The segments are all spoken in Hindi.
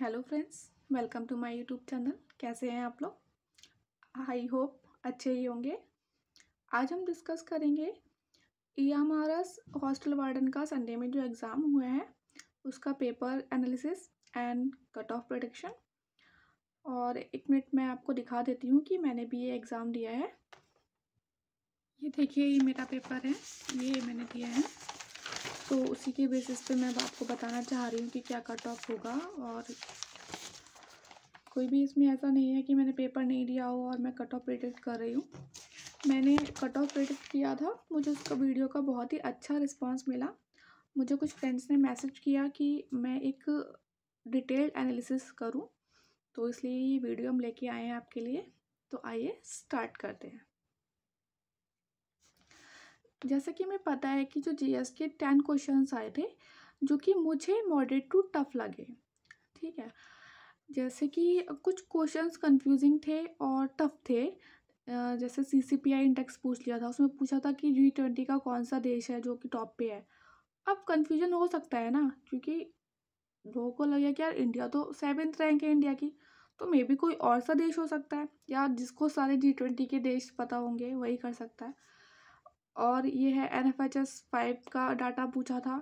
hello friends welcome to my YouTube channel कैसे हैं आप लोग आई होप अच्छे ही होंगे आज हम डिस्कस करेंगे E M R S hostel warden का संडे में जो एग्ज़ाम हुआ है उसका paper analysis and cut off prediction और एक मिनट मैं आपको दिखा देती हूँ कि मैंने भी ये एग्ज़ाम दिया है ये देखिए ये मेरा पेपर है ये मैंने दिया है तो उसी के बेसिस पे मैं आपको बताना चाह रही हूँ कि क्या कट ऑफ होगा और कोई भी इसमें ऐसा नहीं है कि मैंने पेपर नहीं दिया हो और मैं कट ऑफ प्रेडिक्ट कर रही हूँ मैंने कट ऑफ प्रेडिक्ट किया था मुझे उसका वीडियो का बहुत ही अच्छा रिस्पांस मिला मुझे कुछ फ्रेंड्स ने मैसेज किया कि मैं एक डिटेल्ड एनालिसिस करूँ तो इसलिए ये वीडियो हम लेके आए हैं आपके लिए तो आइए स्टार्ट करते हैं जैसा कि हमें पता है कि जो एस के टेन क्वेश्चंस आए थे जो कि मुझे मॉडरेट टू टफ लगे ठीक है जैसे कि कुछ क्वेश्चंस कंफ्यूजिंग थे और टफ थे जैसे सी सी पी आई इंडेक्स पूछ लिया था उसमें पूछा था कि जी ट्वेंटी का कौन सा देश है जो कि टॉप पे है अब कन्फ्यूजन हो सकता है ना क्योंकि लोगों को लगे कि यार इंडिया तो सेवेंथ रैंक है इंडिया की तो मे बी कोई और सा देश हो सकता है या जिसको सारे जी ट्वेंटी के देश पता होंगे वही कर सकता है और ये है N F H S five का डाटा पूछा था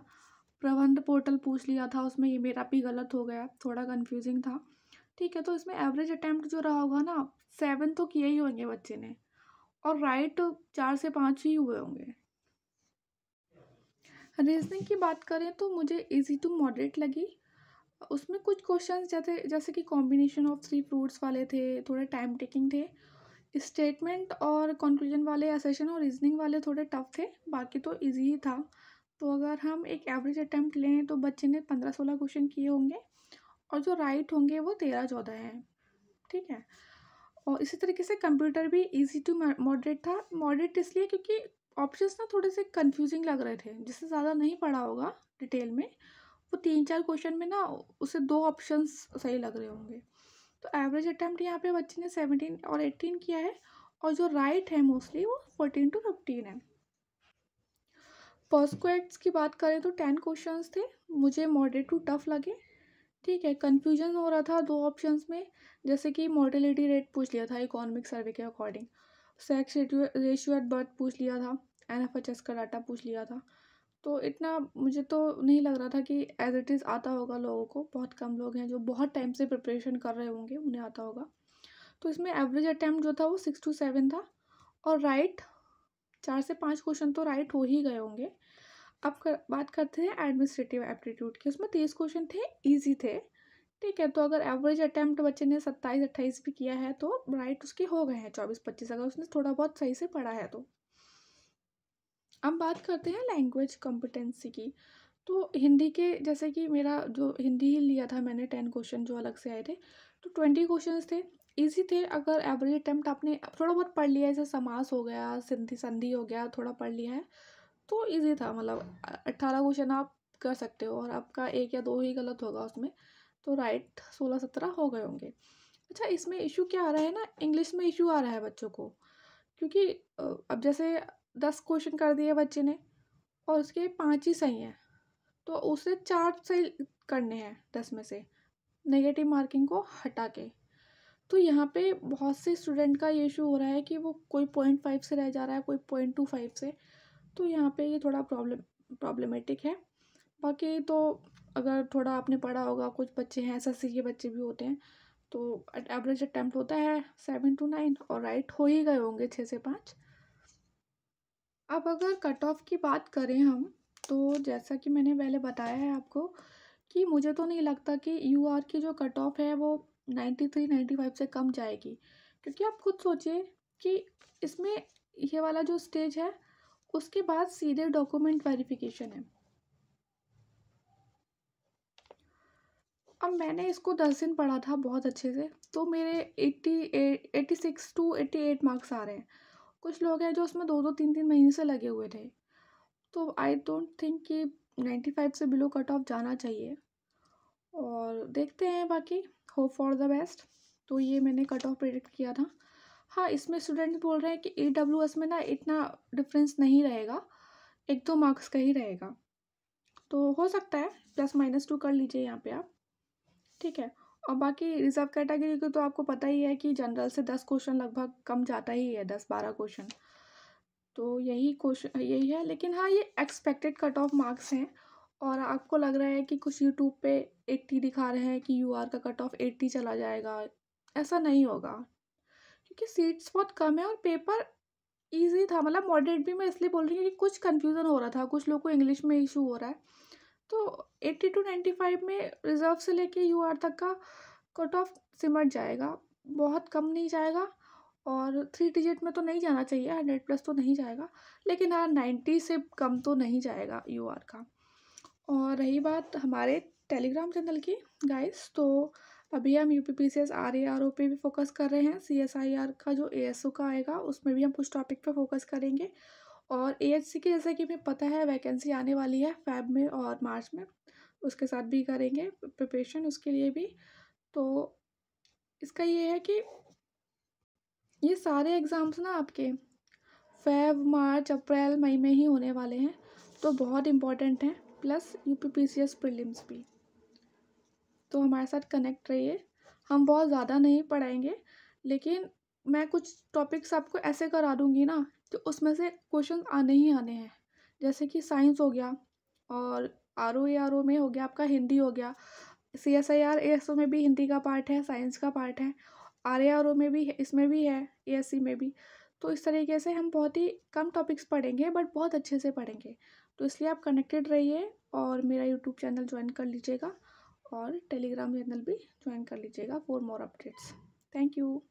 प्रबंध पोर्टल पूछ लिया था उसमें ये मेरा भी गलत हो गया थोड़ा कन्फ्यूजिंग था ठीक है तो इसमें एवरेज अटैम्प्ट जो रहा होगा ना सेवन तो किए ही होंगे बच्चे ने और राइट चार से पाँच ही हुए होंगे रीजनिंग की बात करें तो मुझे इजी टू मॉडरेट लगी उसमें कुछ क्वेश्चंस जैसे जैसे कि कॉम्बिनेशन ऑफ थ्री फ्रूट्स वाले थे थोड़े टाइम टेकिंग थे स्टेटमेंट और कंक्लूजन वाले असेशन और रीजनिंग वाले थोड़े टफ थे बाकी तो इजी ही था तो अगर हम एक एवरेज अटैम्प्ट लें तो बच्चे ने पंद्रह सोलह क्वेश्चन किए होंगे और जो राइट होंगे वो तेरह चौदह हैं ठीक है और इसी तरीके से कंप्यूटर भी इजी टू मॉडरेट था मॉडरेट इसलिए क्योंकि ऑप्शंस ना थोड़े से कंफ्यूजिंग लग रहे थे जिससे ज़्यादा नहीं पढ़ा होगा डिटेल में वो तीन चार क्वेश्चन में ना उसे दो ऑप्शंस सही लग रहे होंगे तो एवरेज अटैम्प्ट यहाँ पे बच्चे ने सेवनटीन और एटीन किया है और जो राइट है मोस्टली वो फोर्टीन टू फिफ्टीन है एक्ट्स की बात करें तो टेन क्वेश्चंस थे मुझे मॉडरेट टू टफ लगे ठीक है कन्फ्यूजन हो रहा था दो ऑप्शंस में जैसे कि मॉर्टेलिटी रेट पूछ लिया था इकोनॉमिक सर्वे के according sex ratio at birth पूछ लिया था एन एफ एच एस का डाटा पूछ लिया था तो इतना मुझे तो नहीं लग रहा था कि एज इट इज़ आता होगा लोगों को बहुत कम लोग हैं जो बहुत टाइम से प्रिपरेशन कर रहे होंगे उन्हें आता होगा तो इसमें एवरेज अटैम्प्ट जो था वो सिक्स टू सेवन था और राइट चार से पाँच क्वेश्चन तो राइट हो ही गए होंगे अब कर, बात करते हैं एडमिनिस्ट्रेटिव एप्टीट्यूड की उसमें तीस क्वेश्चन थे ईजी थे ठीक है तो अगर एवरेज अटैम्प्ट बच्चे ने सत्ताईस अट्ठाईस भी किया है तो राइट उसके हो गए हैं चौबीस पच्चीस अगर उसने थोड़ा बहुत सही से पढ़ा है तो अब बात करते हैं लैंग्वेज कॉम्पिटेंसी की तो हिंदी के जैसे कि मेरा जो हिंदी ही लिया था मैंने टेन क्वेश्चन जो अलग से आए थे तो ट्वेंटी क्वेश्चन थे ईजी थे अगर एवरेज अटैम्प्ट आपने थोड़ा बहुत पढ़ लिया जैसे समास हो गया सिंधी संधि हो गया थोड़ा पढ़ लिया है तो ईजी था मतलब अट्ठारह क्वेश्चन आप कर सकते हो और आपका एक या दो ही गलत होगा उसमें तो राइट सोलह सत्रह हो गए होंगे अच्छा इसमें इशू क्या आ रहा है ना इंग्लिश में इशू आ रहा है बच्चों को क्योंकि अब जैसे दस क्वेश्चन कर दिए बच्चे ने और उसके पाँच ही सही हैं तो उसे चार सही करने हैं दस में से नेगेटिव मार्किंग को हटा के तो यहाँ पे बहुत से स्टूडेंट का ये इशू हो रहा है कि वो कोई पॉइंट फाइव से रह जा रहा है कोई पॉइंट टू फाइव से तो यहाँ पे ये थोड़ा प्रॉब्लम प्रॉब्लमेटिक है बाकी तो अगर थोड़ा आपने पढ़ा होगा कुछ बच्चे हैं एस एस के बच्चे भी होते हैं तो एवरेज अटैम्प्ट होता है सेवन टू नाइन और राइट हो ही गए होंगे छः से पाँच अब अगर कट ऑफ की बात करें हम तो जैसा कि मैंने पहले बताया है आपको कि मुझे तो नहीं लगता कि यू आर की जो कट ऑफ है वो नाइन्टी थ्री नाइन्टी फाइव से कम जाएगी क्योंकि आप खुद सोचिए कि इसमें ये वाला जो स्टेज है उसके बाद सीधे डॉक्यूमेंट वेरिफिकेशन है अब मैंने इसको दस दिन पढ़ा था बहुत अच्छे से तो मेरे eighty eighty six to eighty eight marks आ रहे हैं कुछ लोग हैं जो उसमें दो दो तीन तीन महीने से लगे हुए थे तो आई डोंट थिंक कि नाइन्टी फाइव से बिलो कट ऑफ जाना चाहिए और देखते हैं बाकी होप फॉर द बेस्ट तो ये मैंने कट ऑफ प्रिडिक्ट किया था हाँ इसमें स्टूडेंट्स बोल रहे हैं कि ई डब्ल्यू एस में ना इतना डिफरेंस नहीं रहेगा एक दो मार्क्स का ही रहेगा तो हो सकता है प्लस माइनस टू कर लीजिए यहाँ पे आप ठीक है और बाकी रिजर्व कैटेगरी को तो आपको पता ही है कि जनरल से दस क्वेश्चन लगभग कम जाता ही है दस बारह क्वेश्चन तो यही क्वेश्चन यही है लेकिन हाँ ये एक्सपेक्टेड कट ऑफ मार्क्स हैं और आपको लग रहा है कि कुछ यूट्यूब पे 80 दिखा रहे हैं कि यूआर का कट ऑफ एट्टी चला जाएगा ऐसा नहीं होगा क्योंकि सीट्स बहुत कम है और पेपर ईजी था मतलब मॉडरेट भी मैं इसलिए बोल रही हूँ कि कुछ कन्फ्यूज़न हो रहा था कुछ लोग को इंग्लिश में इशू हो रहा है तो 80 टू 95 में रिज़र्व से लेके यू आर तक का कट ऑफ सिमट जाएगा बहुत कम नहीं जाएगा और थ्री डिजिट में तो नहीं जाना चाहिए हंड्रेड प्लस तो नहीं जाएगा लेकिन हाँ नाइन्टी से कम तो नहीं जाएगा यू आर का और रही बात हमारे टेलीग्राम चैनल की गाइस तो अभी हम U P P C S R A R O पे भी फोकस कर रहे हैं सी एस आई आर का जो ए एस ओ का आएगा उसमें भी हम कुछ टॉपिक पे फोकस करेंगे और ए एच सी की जैसा कि हमें पता है वैकेंसी आने वाली है फैब में और मार्च में उसके साथ भी करेंगे प्रिपरेशन उसके लिए भी तो इसका ये है कि ये सारे एग्ज़ाम्स ना आपके फेब मार्च अप्रैल मई में ही होने वाले हैं तो बहुत इम्पॉर्टेंट हैं plus U P P C S prelims भी तो हमारे साथ कनेक्ट रहिए हम बहुत ज़्यादा नहीं पढ़ाएंगे लेकिन मैं कुछ टॉपिक्स आपको ऐसे करा दूँगी ना तो उसमें से क्वेश्चन आने ही आने हैं जैसे कि साइंस हो गया और आर ओ ए आर ओ में हो गया आपका हिंदी हो गया C S I R A S O में भी हिंदी का पार्ट है साइंस का पार्ट है आर ए आर ओ में भी इसमें भी है ए एस सी में भी तो इस तरीके से हम बहुत ही कम टॉपिक्स पढ़ेंगे बट बहुत अच्छे से पढ़ेंगे तो इसलिए आप कनेक्टेड रहिए और मेरा यूट्यूब चैनल ज्वाइन कर लीजिएगा और टेलीग्राम चैनल भी ज्वाइन कर लीजिएगा for more updates thank you